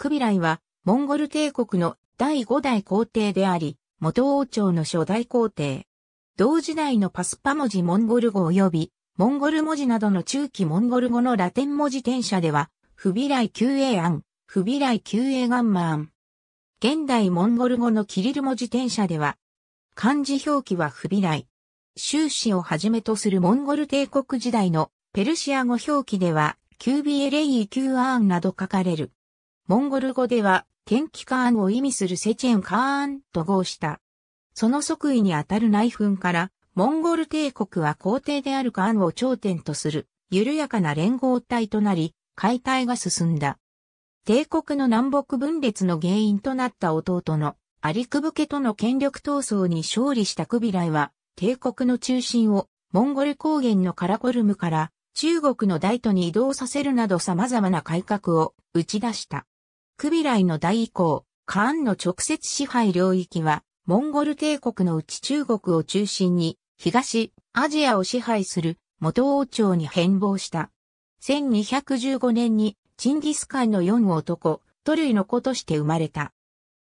クビライは、モンゴル帝国の第5代皇帝であり、元王朝の初代皇帝。同時代のパスパ文字モンゴル語及び、モンゴル文字などの中期モンゴル語のラテン文字転写では、フビライ旧ア案、フビライ旧 a ガンマン。現代モンゴル語のキリル文字転写では、漢字表記はフビライ。終始をはじめとするモンゴル帝国時代のペルシア語表記では、キュービ q レイ・キューアーンなど書かれる。モンゴル語では、ケ気カーンを意味するセチェンカーンと合した。その即位にあたる内紛から、モンゴル帝国は皇帝であるカーンを頂点とする、緩やかな連合体となり、解体が進んだ。帝国の南北分裂の原因となった弟のアリクブケとの権力闘争に勝利したクビライは、帝国の中心をモンゴル高原のカラコルムから中国の大都に移動させるなど様々な改革を打ち出した。クビライの代以降、カーンの直接支配領域は、モンゴル帝国のうち中国を中心に、東、アジアを支配する元王朝に変貌した。1215年に、チンギスカンの4男、トルイの子として生まれた。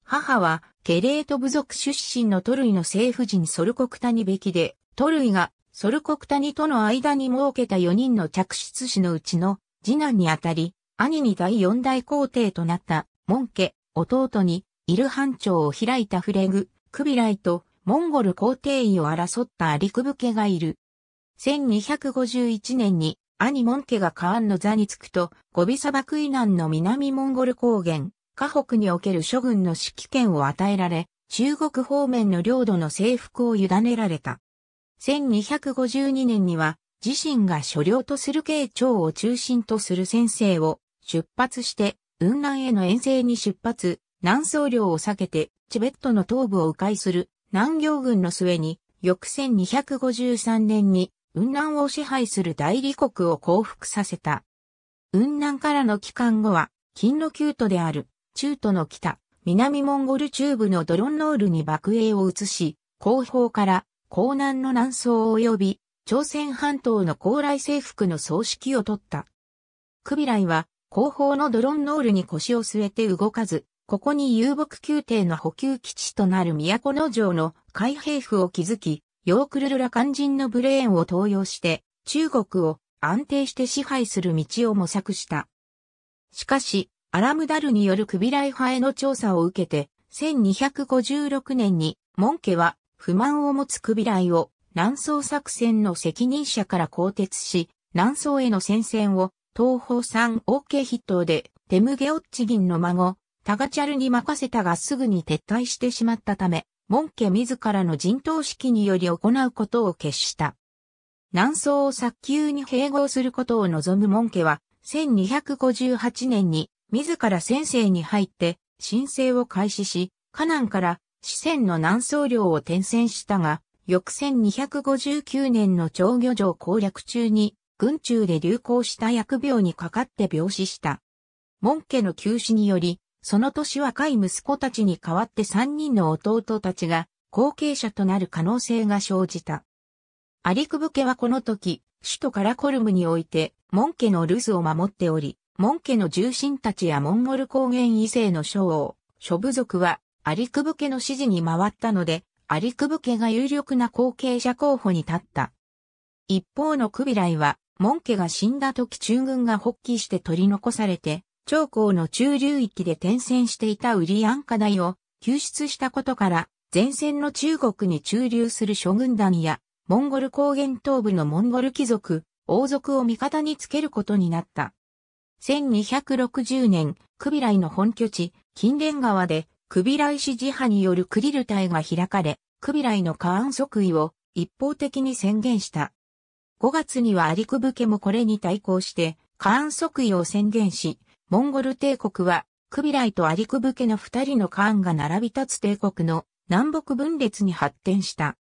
母は、ケレート部族出身のトルイの政府人ソルコクタニべきで、トルイがソルコクタニとの間に設けた4人の嫡出子のうちの次男にあたり、兄に第四代皇帝となった、門家、弟に、イルハン朝を開いたフレグ、クビライと、モンゴル皇帝位を争ったアリクブ家がいる。1251年に、兄門家がカーンの座につくと、ゴビ砂漠以南の南モンゴル高原、河北における諸軍の指揮権を与えられ、中国方面の領土の征服を委ねられた。1252年には、自身が所領とする慶長を中心とする先生を出発して、雲南への遠征に出発、南宋領を避けて、チベットの東部を迂回する、南行軍の末に、翌1253年に、雲南を支配する大理国を降伏させた。雲南からの帰還後は、金の旧都である、中都の北、南モンゴル中部のドロンノールに爆影を移し、後方から、江南の南宋及び、朝鮮半島の高麗征服の葬式を取った。クビライは、後方のドロンノールに腰を据えて動かず、ここに遊牧宮廷の補給基地となる都城の海兵府を築き、ヨークルルラ肝心のブレーンを投用して、中国を安定して支配する道を模索した。しかし、アラムダルによるクビライ派への調査を受けて、1256年に、門家は不満を持つクビライを南宋作戦の責任者から更迭し、南宋への戦線を東方ん OK 筆頭で、テムゲオッチ銀の孫、タガチャルに任せたがすぐに撤退してしまったため、門家自らの陣頭指揮により行うことを決した。南宋を早急に併合することを望む門家は、1258年に自ら先生に入って申請を開始し、河南から四川の南宋領を転戦したが、翌1259年の長魚城攻略中に文中で流行した疫病にかかって病死した。門家の急死により、その年若い息子たちに代わって三人の弟たちが後継者となる可能性が生じた。アリクブ家はこの時、首都カラコルムにおいて、門家の留守を守っており、門家の重臣たちやモンゴル高原異性の諸王、諸部族は、アリクブ家の指示に回ったので、アリクブ家が有力な後継者候補に立った。一方のクビライは、門家が死んだ時中軍が発起して取り残されて、長江の中流域で転戦していたウリアンカ大を救出したことから、前線の中国に駐留する諸軍団や、モンゴル高原東部のモンゴル貴族、王族を味方につけることになった。1260年、クビライの本拠地、金蓮川で、クビライ氏自派によるクリル隊が開かれ、クビライのカーン即位を一方的に宣言した。5月にはアリクブ家もこれに対抗して、カーン即位を宣言し、モンゴル帝国は、クビライとアリクブ家の二人のカーンが並び立つ帝国の南北分裂に発展した。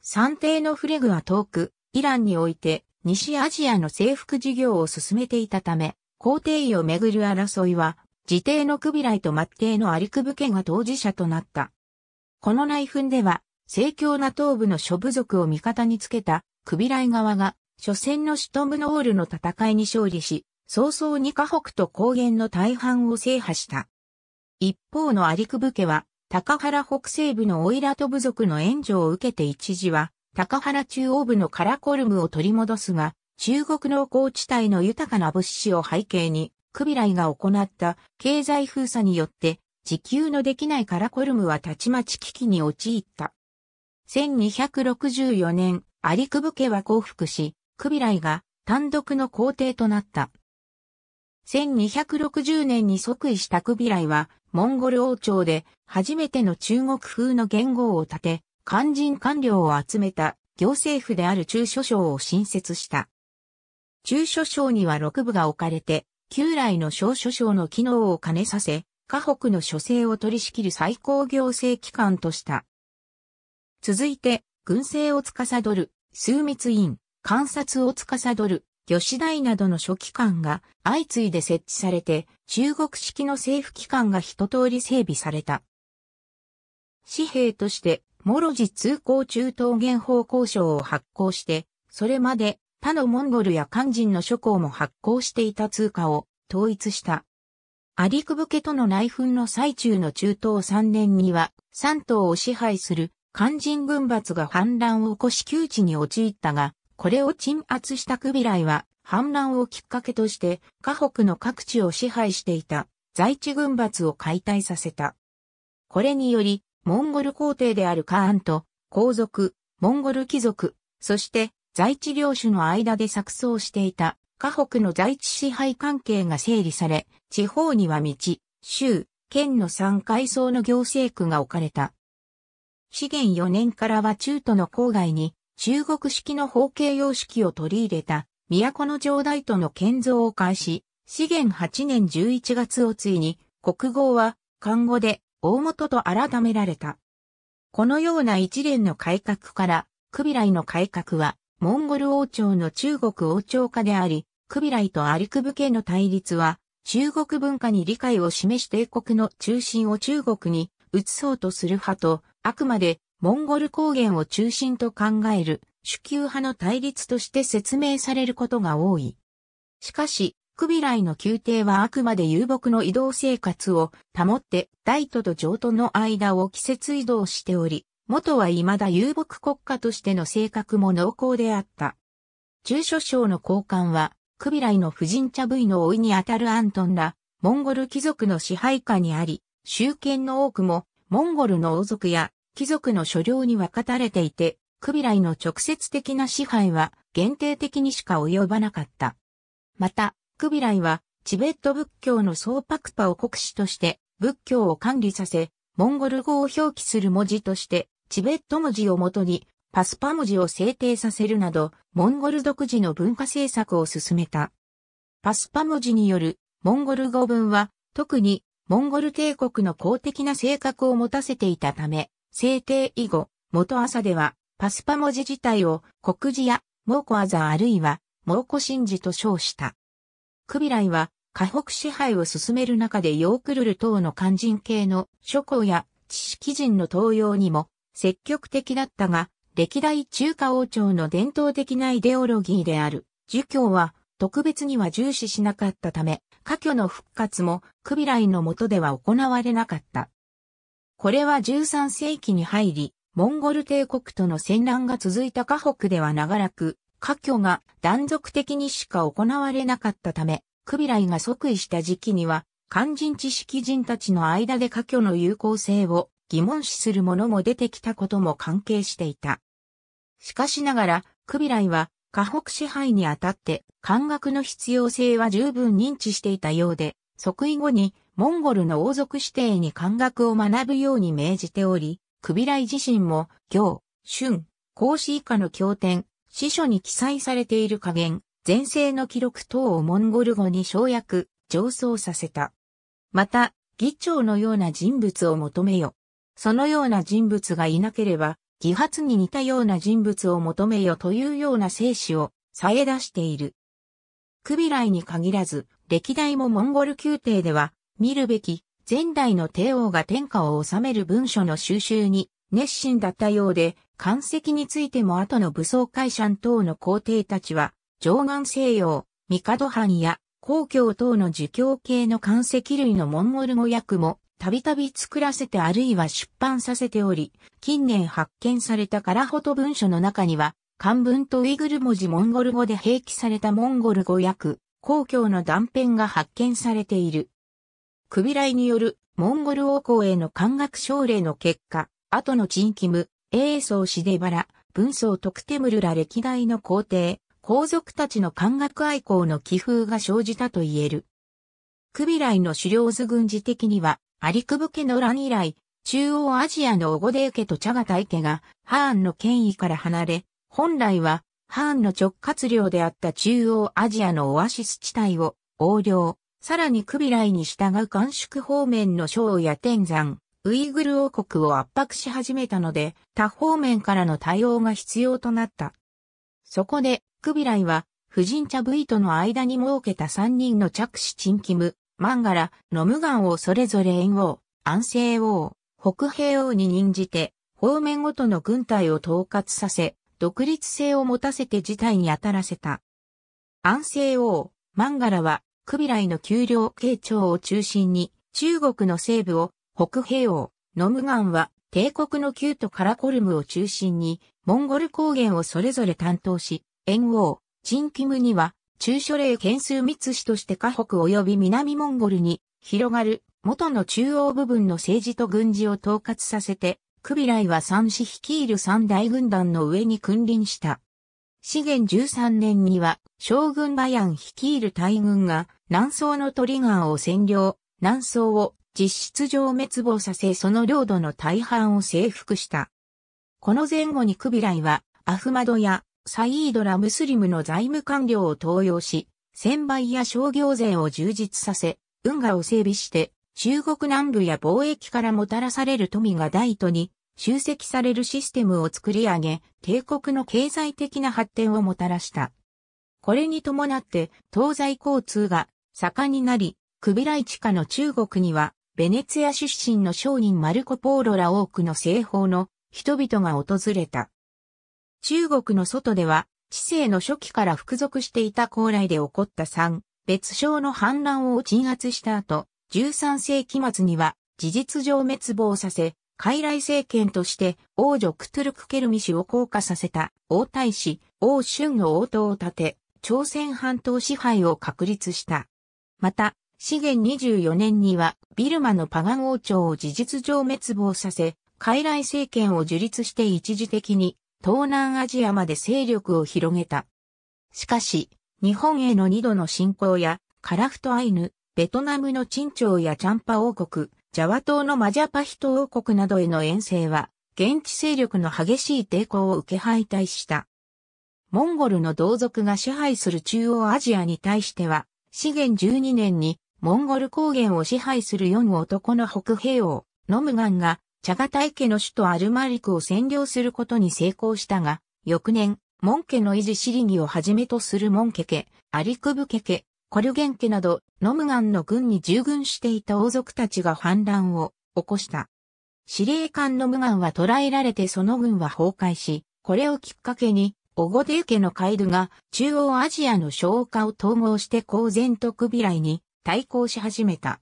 三帝のフレグは遠く、イランにおいて西アジアの征服事業を進めていたため、皇帝位をめぐる争いは、自帝のクビライと末帝のアリクブ家が当事者となった。この内紛では、盛況な東部の諸部族を味方につけたクビライ側が、初戦のシュトムノールの戦いに勝利し、早々に河北と高原の大半を制覇した。一方のアリクブ家は、高原北西部のオイラト部族の援助を受けて一時は、高原中央部のカラコルムを取り戻すが、中国農耕地帯の豊かな物資を背景に、クビライが行った経済封鎖によって、自給のできないカラコルムはたちまち危機に陥った。1264年、リク部家は降伏し、クビライが単独の皇帝となった。1260年に即位したクビライは、モンゴル王朝で初めての中国風の元号を立て、肝心官僚を集めた行政府である中書省を新設した。中書省には六部が置かれて、旧来の小書省の機能を兼ねさせ、河北の諸政を取り仕切る最高行政機関とした。続いて、軍政を司る枢密院、観察を司る、魚師大などの書記官が相次いで設置されて、中国式の政府機関が一通り整備された。紙幣として、諸寺通行中東元法交渉を発行して、それまで他のモンゴルや漢人の諸侯も発行していた通貨を統一した。アリクブ家との内紛の最中の中東3年には、3島を支配する肝心軍閥が反乱を起こし窮地に陥ったが、これを鎮圧したクビライは、反乱をきっかけとして、河北の各地を支配していた、在地軍閥を解体させた。これにより、モンゴル皇帝であるカーンと、皇族、モンゴル貴族、そして、在地領主の間で錯綜していた、河北の在地支配関係が整理され、地方には道、州、県の3階層の行政区が置かれた。資源4年からは中都の郊外に中国式の方形様式を取り入れた都の城代との建造を開始、資源8年11月をついに国号は漢語で大元と改められた。このような一連の改革から、クビライの改革は、モンゴル王朝の中国王朝化であり、クビライとアリクブ家の対立は、中国文化に理解を示し帝国の中心を中国に移そうとする派と、あくまでモンゴル高原を中心と考える主級派の対立として説明されることが多い。しかし、クビライの宮廷はあくまで遊牧の移動生活を保って大都と上都の間を季節移動しており、元は未だ遊牧国家としての性格も濃厚であった。中所省の交換は、クビライの婦人茶部位の老いにあたるアントンら、モンゴル貴族の支配下にあり、集権の多くも、モンゴルの王族や貴族の所領に分かたれていて、クビライの直接的な支配は限定的にしか及ばなかった。また、クビライはチベット仏教の総パクパを国史として仏教を管理させ、モンゴル語を表記する文字としてチベット文字をもとにパスパ文字を制定させるなど、モンゴル独自の文化政策を進めた。パスパ文字によるモンゴル語文は特にモンゴル帝国の公的な性格を持たせていたため、制定以後、元朝では、パスパ文字自体を、国字や、蒙古アザあるいは、蒙古神事と称した。クビライは、河北支配を進める中でヨークルル等の肝心系の諸侯や知識人の登用にも積極的だったが、歴代中華王朝の伝統的なイデオロギーである、儒教は特別には重視しなかったため、家挙の復活もクビライの下では行われなかった。これは13世紀に入り、モンゴル帝国との戦乱が続いた河北では長らく、科挙が断続的にしか行われなかったため、クビライが即位した時期には、肝心知識人たちの間で科挙の有効性を疑問視する者も出てきたことも関係していた。しかしながら、クビライは、河北支配にあたって、漢学の必要性は十分認知していたようで、即位後にモンゴルの王族指定に漢学を学ぶように命じており、クビライ自身も、行、春、孔子以下の経典、司書に記載されている加減、前世の記録等をモンゴル語に省略、上奏させた。また、議長のような人物を求めよ。そのような人物がいなければ、議発に似たような人物を求めよというような精子を、さえ出している。クビライに限らず、歴代もモンゴル宮廷では、見るべき、前代の帝王が天下を治める文書の収集に熱心だったようで、漢石についても後の武装会社等の皇帝たちは、上岸西洋、帝藩や皇居等の儒教系の漢石類のモンゴル語訳もたびたび作らせてあるいは出版させており、近年発見されたカラホト文書の中には、漢文とウイグル文字モンゴル語で併記されたモンゴル語訳、皇教の断片が発見されている。クビライによるモンゴル王侯への官学奨励の結果、後のチンキム、エーソーシデバラ、文宗クテムルら歴代の皇帝、皇族たちの官学愛好の気風が生じたと言える。クビライの狩猟図軍事的には、アリクブ家の乱以来、中央アジアのオゴデー家とチャガタイ家が、ハーンの権威から離れ、本来は、ハーンの直轄領であった中央アジアのオアシス地帯を、横領、さらにクビライに従う甘粛方面の省や天山、ウイグル王国を圧迫し始めたので、他方面からの対応が必要となった。そこで、クビライは、婦人茶ブイとの間に設けた三人の着手チンキム、マンガラ、ノムガンをそれぞれ援王、安政王、北平王に任じて、方面ごとの軍隊を統括させ、独立性を持たせて事態に当たらせた。安政王、マンガラはクビライの丘陵慶長を中心に、中国の西部を北平王、ノムガンは帝国の旧都カラコルムを中心に、モンゴル高原をそれぞれ担当し、炎王、チンキムには、中書令県数密使として河北及び南モンゴルに広がる元の中央部分の政治と軍事を統括させて、クビライは三子率いる三大軍団の上に君臨した。資源13年には将軍バヤン率いる大軍が南宋のトリガーを占領、南宋を実質上滅亡させその領土の大半を征服した。この前後にクビライはアフマドやサイードラムスリムの財務官僚を登用し、専売や商業税を充実させ、運河を整備して中国南部や貿易からもたらされる富が大都に集積されるシステムを作り上げ、帝国の経済的な発展をもたらした。これに伴って東西交通が盛んになり、クビライチカの中国には、ベネツィア出身の商人マルコ・ポーロら多くの西方の人々が訪れた。中国の外では、知性の初期から服属していた高麗で起こった三、別称の反乱を鎮圧した後、13世紀末には事実上滅亡させ、傀儡政権として王女クトゥルクケルミ氏を降下させた王太子、王春の王党を立て、朝鮮半島支配を確立した。また、資源24年にはビルマのパガ王朝を事実上滅亡させ、傀儡政権を樹立して一時的に東南アジアまで勢力を広げた。しかし、日本への二度の侵攻や、カラフトアイヌ、ベトナムのチンチョウやチャンパ王国、ジャワ島のマジャパヒト王国などへの遠征は、現地勢力の激しい抵抗を受け敗退した。モンゴルの同族が支配する中央アジアに対しては、資源12年にモンゴル高原を支配する四男の北平王、ノムガンが、チャガタイ家の首都アルマリクを占領することに成功したが、翌年、モン家の維持シリギをはじめとするモン家家、アリクブ家家、コルゲン家など、ノムガンの軍に従軍していた王族たちが反乱を起こした。司令官ノムガンは捕らえられてその軍は崩壊し、これをきっかけにオゴデュ家のカイドが中央アジアの商家を統合して公然とクビライに対抗し始めた。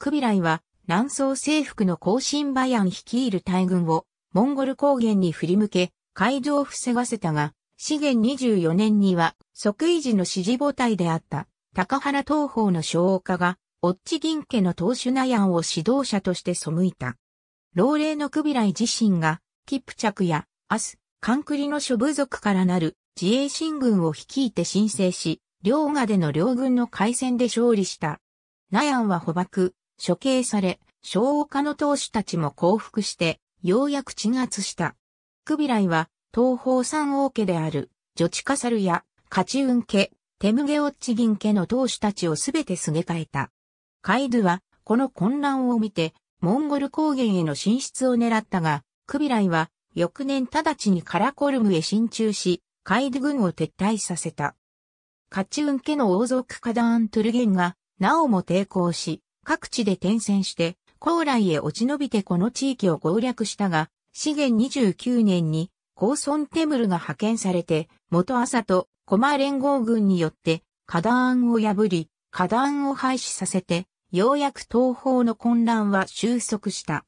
クビライは南宋征服の後進バヤン率いる大軍をモンゴル高原に振り向け、イドを防がせたが、資源24年には即位時の支持母体であった高原東方の和家がオッチ銀家の当主ナヤンを指導者として背いた。老齢のクビライ自身がキプチャクやアス、カンクリの諸部族からなる自衛進軍を率いて申請し、両賀での両軍の海戦で勝利した。ナヤンは捕獲、処刑され、小岡の当主たちも降伏して、ようやく鎮圧した。クビライは、東方三王家である、ジョチカサルや、カチウン家、テムゲオッチギン家の当主たちをすべてすげ替えた。カイドゥは、この混乱を見て、モンゴル高原への進出を狙ったが、クビライは、翌年直ちにカラコルムへ進駐し、カイド軍を撤退させた。カチュン家の王族カダーン・トゥルゲンが、なおも抵抗し、各地で転戦して、高麗へ落ち延びてこの地域を攻略したが、資源29年に、高村テムルが派遣されて、元朝とマ連合軍によって、カダーンを破り、カダーンを廃止させて、ようやく東方の混乱は収束した。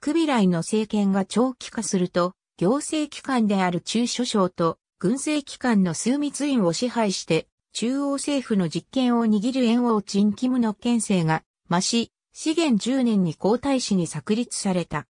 クビライの政権が長期化すると、行政機関である中諸省と軍政機関の枢密院を支配して、中央政府の実権を握る炎王陳キムの権勢が増し、資源10年に皇太子に策立された。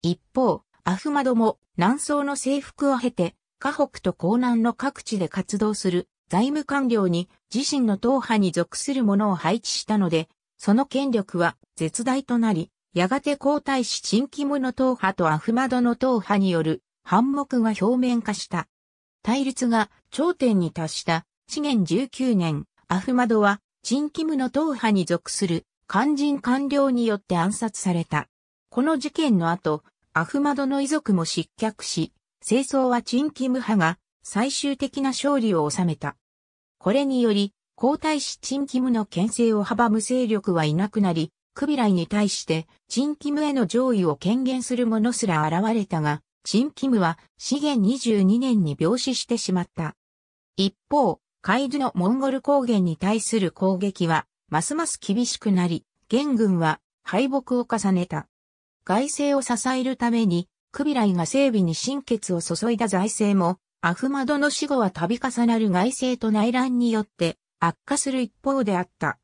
一方、アフマドも南宋の征服を経て、河北と江南の各地で活動する財務官僚に自身の党派に属する者を配置したので、その権力は絶大となり、やがて皇太子チンキムの党派とアフマドの党派による反目が表面化した。対立が頂点に達した資源19年、アフマドはチンキムの党派に属する肝心官僚によって暗殺された。この事件の後、アフマドの遺族も失脚し、清掃はチンキム派が最終的な勝利を収めた。これにより、皇太子チンキムの牽制を阻む勢力はいなくなり、クビライに対して、チン・キムへの上位を権限する者すら現れたが、チン・キムは、資源22年に病死してしまった。一方、カイドのモンゴル高原に対する攻撃は、ますます厳しくなり、元軍は敗北を重ねた。外政を支えるために、クビライが整備に心血を注いだ財政も、アフマドの死後は度重なる外政と内乱によって悪化する一方であった。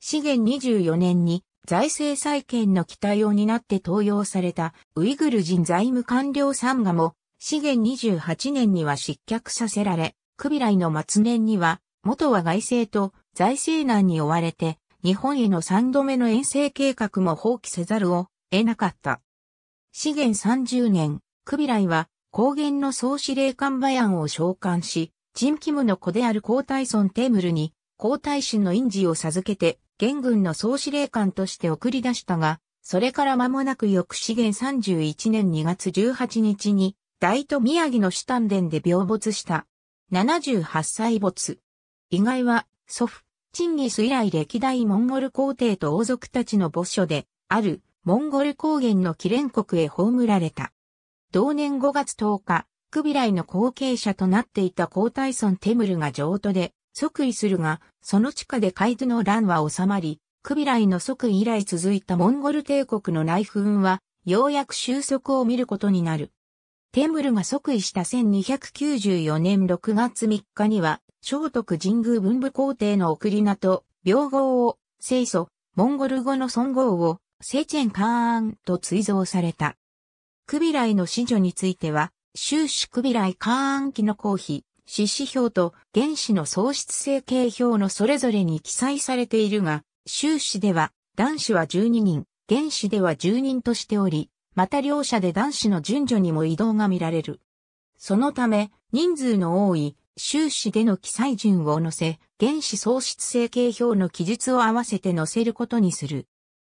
資源24年に財政再建の期待を担って登用されたウイグル人財務官僚サンガも、資源28年には失脚させられ、クビライの末年には、元は外政と財政難に追われて、日本への3度目の遠征計画も放棄せざるを得なかった。資源30年、クビライは高原の総司令官バヤンを召喚し、チンキムの子である皇太孫テームルに皇太子の印字を授けて元軍の総司令官として送り出したが、それから間もなく翌資源31年2月18日に、大都宮城の主丹殿で病没した。78歳没。意外は、祖父、チンギス以来歴代モンゴル皇帝と王族たちの墓所で、ある、モンゴル高原の記連国へ葬られた。同年5月10日、クビライの後継者となっていた皇太孫テムルが上都で、即位するが、その地下でカイの乱は収まり、クビライの即位以来続いたモンゴル帝国の内紛は、ようやく収束を見ることになる。テムルが即位した1294年6月3日には、聖徳神宮文武皇帝の送り名と、病号を、清祖、モンゴル語の尊号を、セチェン・カーンと追贈された。クビライの子女については、終始クビライ・カーン期の公妃、子死表と原子の喪失性形表のそれぞれに記載されているが、修士では男子は12人、原子では10人としており、また両者で男子の順序にも移動が見られる。そのため、人数の多い修士での記載順を載せ、原子喪失性形表の記述を合わせて載せることにする。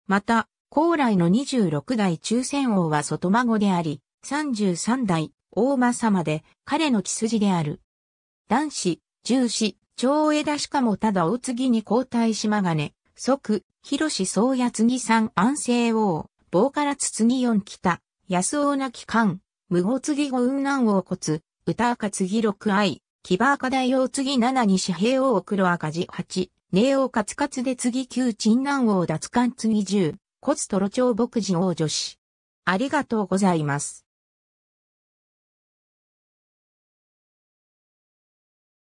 また、高麗の26代中戦王は外孫であり、33代、大間様で、彼の血筋である。男子、重視、長枝しかもただお次に交代しまがね、即、広志宗谷次三安政王、棒からつつぎ四北、安尾なき官、無後次五雲南王骨、歌赤次六愛、木場赤大王次七西平王黒赤字八、寧王カツカツで次九鎮南王脱官次十、骨トロ長牧寺王女子。ありがとうございます。